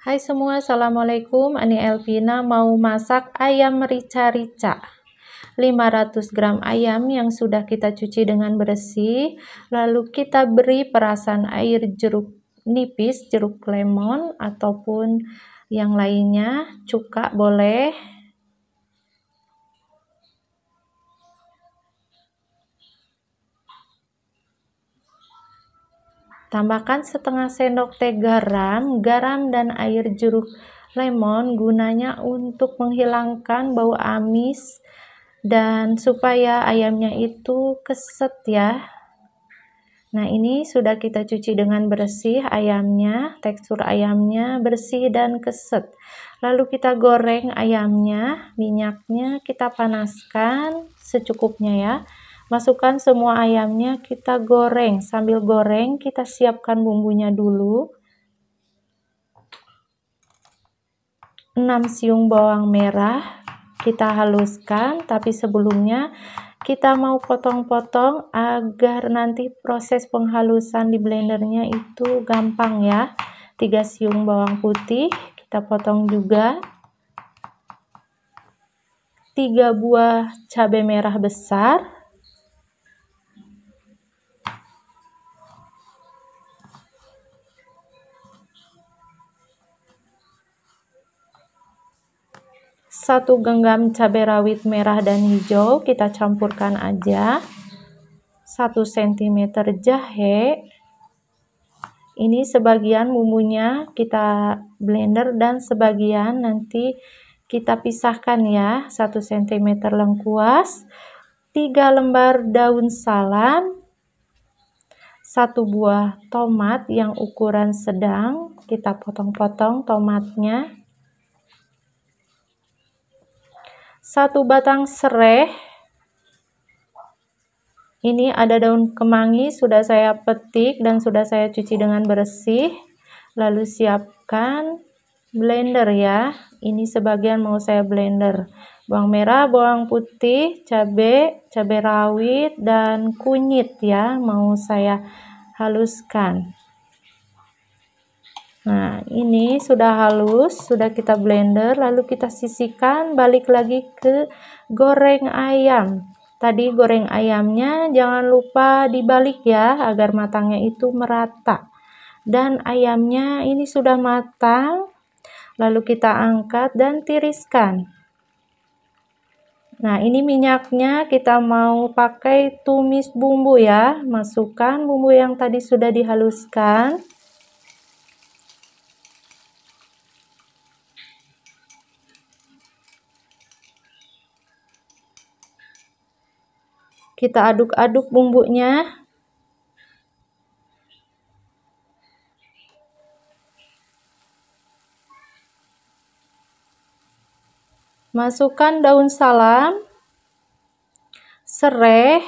Hai semua, Assalamualaikum. Ani Elvina mau masak ayam rica-rica. 500 gram ayam yang sudah kita cuci dengan bersih, lalu kita beri perasan air jeruk nipis, jeruk lemon, ataupun yang lainnya, cuka boleh, Tambahkan setengah sendok teh garam, garam dan air jeruk lemon gunanya untuk menghilangkan bau amis dan supaya ayamnya itu keset ya. Nah, ini sudah kita cuci dengan bersih ayamnya, tekstur ayamnya bersih dan keset. Lalu kita goreng ayamnya, minyaknya kita panaskan secukupnya ya. Masukkan semua ayamnya, kita goreng. Sambil goreng, kita siapkan bumbunya dulu. 6 siung bawang merah kita haluskan, tapi sebelumnya kita mau potong-potong agar nanti proses penghalusan di blendernya itu gampang ya. 3 siung bawang putih kita potong juga. 3 buah cabai merah besar Satu genggam cabai rawit merah dan hijau kita campurkan aja 1 cm jahe ini sebagian bumbunya kita blender dan sebagian nanti kita pisahkan ya 1 cm lengkuas 3 lembar daun salam Satu buah tomat yang ukuran sedang kita potong-potong tomatnya satu batang serai ini ada daun kemangi sudah saya petik dan sudah saya cuci dengan bersih lalu siapkan blender ya ini sebagian mau saya blender bawang merah, bawang putih, cabai, cabai rawit dan kunyit ya mau saya haluskan Hmm. Nah, ini sudah halus, sudah kita blender, lalu kita sisihkan, balik lagi ke goreng ayam. Tadi goreng ayamnya jangan lupa dibalik ya, agar matangnya itu merata. Dan ayamnya ini sudah matang, lalu kita angkat dan tiriskan. Nah, ini minyaknya kita mau pakai tumis bumbu ya. Masukkan bumbu yang tadi sudah dihaluskan. Kita aduk-aduk bumbunya. Masukkan daun salam, serai,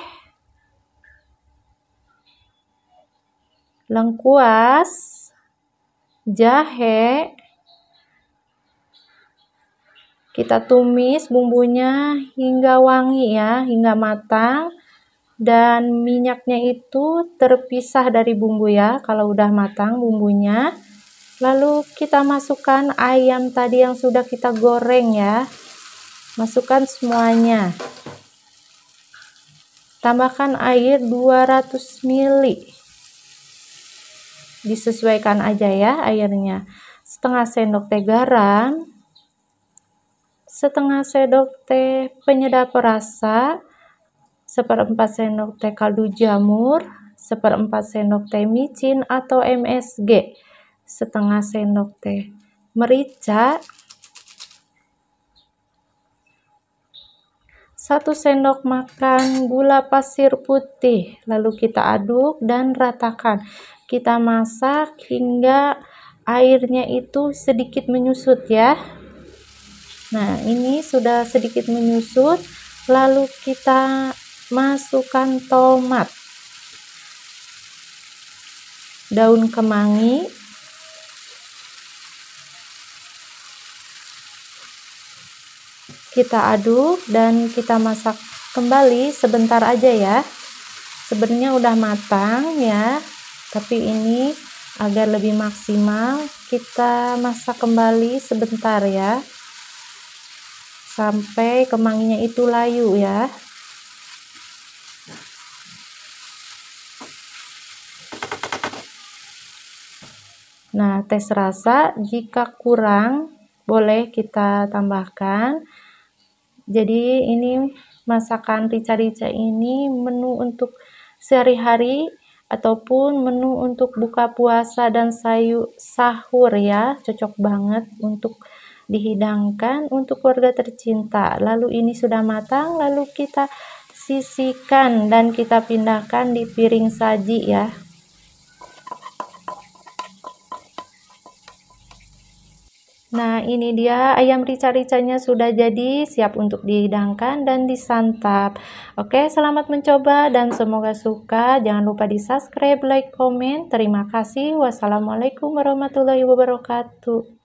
lengkuas, jahe, kita tumis bumbunya hingga wangi ya, hingga matang dan minyaknya itu terpisah dari bumbu ya kalau udah matang bumbunya lalu kita masukkan ayam tadi yang sudah kita goreng ya masukkan semuanya tambahkan air 200 ml disesuaikan aja ya airnya setengah sendok teh garam setengah sendok teh penyedap rasa seperempat sendok teh kaldu jamur, seperempat sendok teh micin atau MSG, setengah sendok teh merica, satu sendok makan gula pasir putih lalu kita aduk dan ratakan kita masak hingga airnya itu sedikit menyusut ya nah ini sudah sedikit menyusut lalu kita masukkan tomat, daun kemangi, kita aduk dan kita masak kembali sebentar aja ya sebenarnya udah matang ya tapi ini agar lebih maksimal kita masak kembali sebentar ya sampai kemanginya itu layu ya Nah, tes rasa jika kurang boleh kita tambahkan. Jadi ini masakan rica-rica ini menu untuk sehari-hari ataupun menu untuk buka puasa dan sayur sahur ya, cocok banget untuk dihidangkan untuk keluarga tercinta. Lalu ini sudah matang, lalu kita sisihkan dan kita pindahkan di piring saji ya. Nah, ini dia ayam rica-ricanya sudah jadi, siap untuk dihidangkan dan disantap. Oke, selamat mencoba dan semoga suka. Jangan lupa di-subscribe, like, komen. Terima kasih. Wassalamualaikum warahmatullahi wabarakatuh.